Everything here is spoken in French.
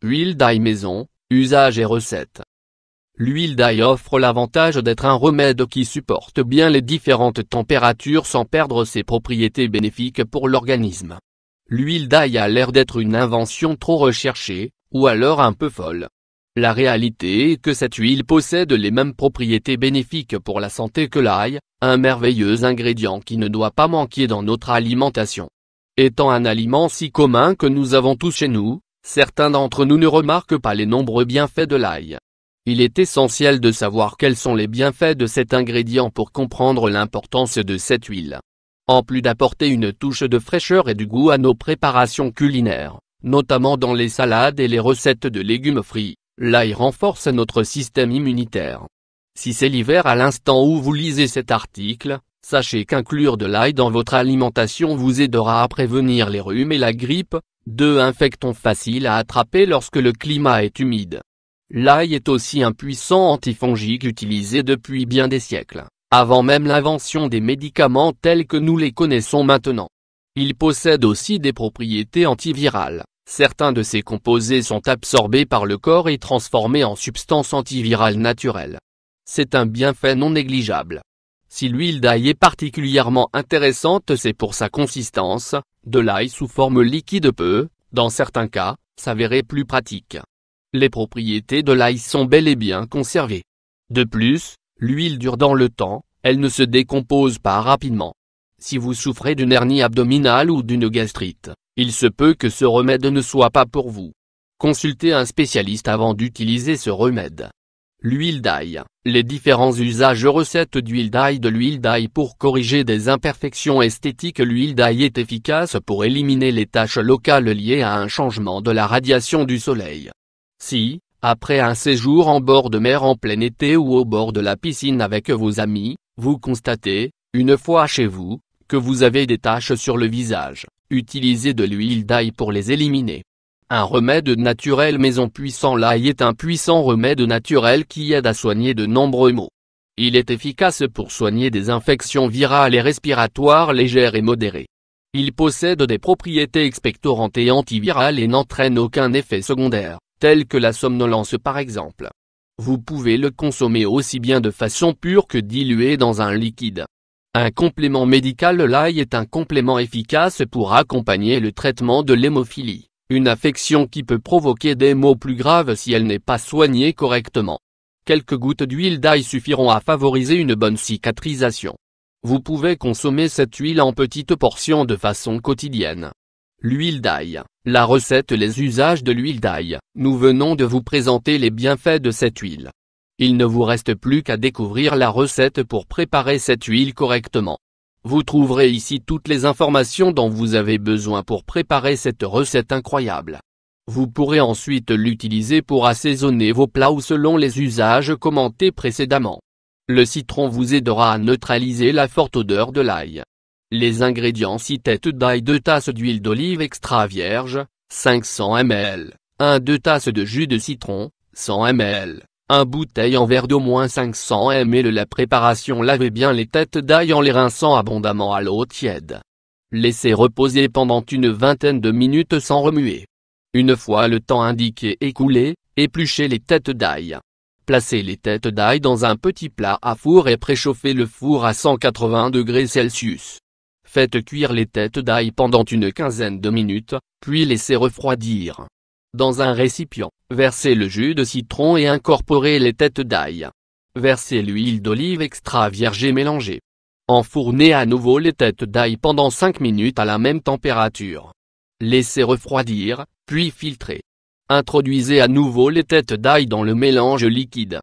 Huile d'ail maison, usage et recette. L'huile d'ail offre l'avantage d'être un remède qui supporte bien les différentes températures sans perdre ses propriétés bénéfiques pour l'organisme. L'huile d'ail a l'air d'être une invention trop recherchée, ou alors un peu folle. La réalité est que cette huile possède les mêmes propriétés bénéfiques pour la santé que l'ail, un merveilleux ingrédient qui ne doit pas manquer dans notre alimentation. Étant un aliment si commun que nous avons tous chez nous, Certains d'entre nous ne remarquent pas les nombreux bienfaits de l'ail. Il est essentiel de savoir quels sont les bienfaits de cet ingrédient pour comprendre l'importance de cette huile. En plus d'apporter une touche de fraîcheur et du goût à nos préparations culinaires, notamment dans les salades et les recettes de légumes frits, l'ail renforce notre système immunitaire. Si c'est l'hiver à l'instant où vous lisez cet article, sachez qu'inclure de l'ail dans votre alimentation vous aidera à prévenir les rhumes et la grippe, deux infectons faciles à attraper lorsque le climat est humide. L'ail est aussi un puissant antifongique utilisé depuis bien des siècles, avant même l'invention des médicaments tels que nous les connaissons maintenant. Il possède aussi des propriétés antivirales. Certains de ses composés sont absorbés par le corps et transformés en substances antivirales naturelles. C'est un bienfait non négligeable. Si l'huile d'ail est particulièrement intéressante c'est pour sa consistance, de l'ail sous forme liquide peut, dans certains cas, s'avérer plus pratique. Les propriétés de l'ail sont bel et bien conservées. De plus, l'huile dure dans le temps, elle ne se décompose pas rapidement. Si vous souffrez d'une hernie abdominale ou d'une gastrite, il se peut que ce remède ne soit pas pour vous. Consultez un spécialiste avant d'utiliser ce remède. L'huile d'ail, les différents usages Recettes d'huile d'ail De l'huile d'ail pour corriger des imperfections esthétiques L'huile d'ail est efficace pour éliminer les taches locales liées à un changement de la radiation du soleil. Si, après un séjour en bord de mer en plein été ou au bord de la piscine avec vos amis, vous constatez, une fois chez vous, que vous avez des taches sur le visage, utilisez de l'huile d'ail pour les éliminer. Un remède naturel maison puissant l'ail est un puissant remède naturel qui aide à soigner de nombreux maux. Il est efficace pour soigner des infections virales et respiratoires légères et modérées. Il possède des propriétés expectorantes et antivirales et n'entraîne aucun effet secondaire, tel que la somnolence par exemple. Vous pouvez le consommer aussi bien de façon pure que diluée dans un liquide. Un complément médical L'ail est un complément efficace pour accompagner le traitement de l'hémophilie. Une affection qui peut provoquer des maux plus graves si elle n'est pas soignée correctement. Quelques gouttes d'huile d'ail suffiront à favoriser une bonne cicatrisation. Vous pouvez consommer cette huile en petites portions de façon quotidienne. L'huile d'ail, la recette Les usages de l'huile d'ail, nous venons de vous présenter les bienfaits de cette huile. Il ne vous reste plus qu'à découvrir la recette pour préparer cette huile correctement. Vous trouverez ici toutes les informations dont vous avez besoin pour préparer cette recette incroyable. Vous pourrez ensuite l'utiliser pour assaisonner vos plats ou selon les usages commentés précédemment. Le citron vous aidera à neutraliser la forte odeur de l'ail. Les ingrédients cités d'ail 2 tasses d'huile d'olive extra vierge, 500 ml, 1 2 tasses de jus de citron, 100 ml, un bouteille en verre d'au moins 500 ml La préparation Lavez bien les têtes d'ail en les rinçant abondamment à l'eau tiède. Laissez reposer pendant une vingtaine de minutes sans remuer. Une fois le temps indiqué écoulé, épluchez les têtes d'ail. Placez les têtes d'ail dans un petit plat à four et préchauffez le four à 180 degrés Celsius. Faites cuire les têtes d'ail pendant une quinzaine de minutes, puis laissez refroidir. Dans un récipient, Versez le jus de citron et incorporez les têtes d'ail. Versez l'huile d'olive extra vierge mélangée. mélangez. Enfournez à nouveau les têtes d'ail pendant 5 minutes à la même température. Laissez refroidir, puis filtrer. Introduisez à nouveau les têtes d'ail dans le mélange liquide.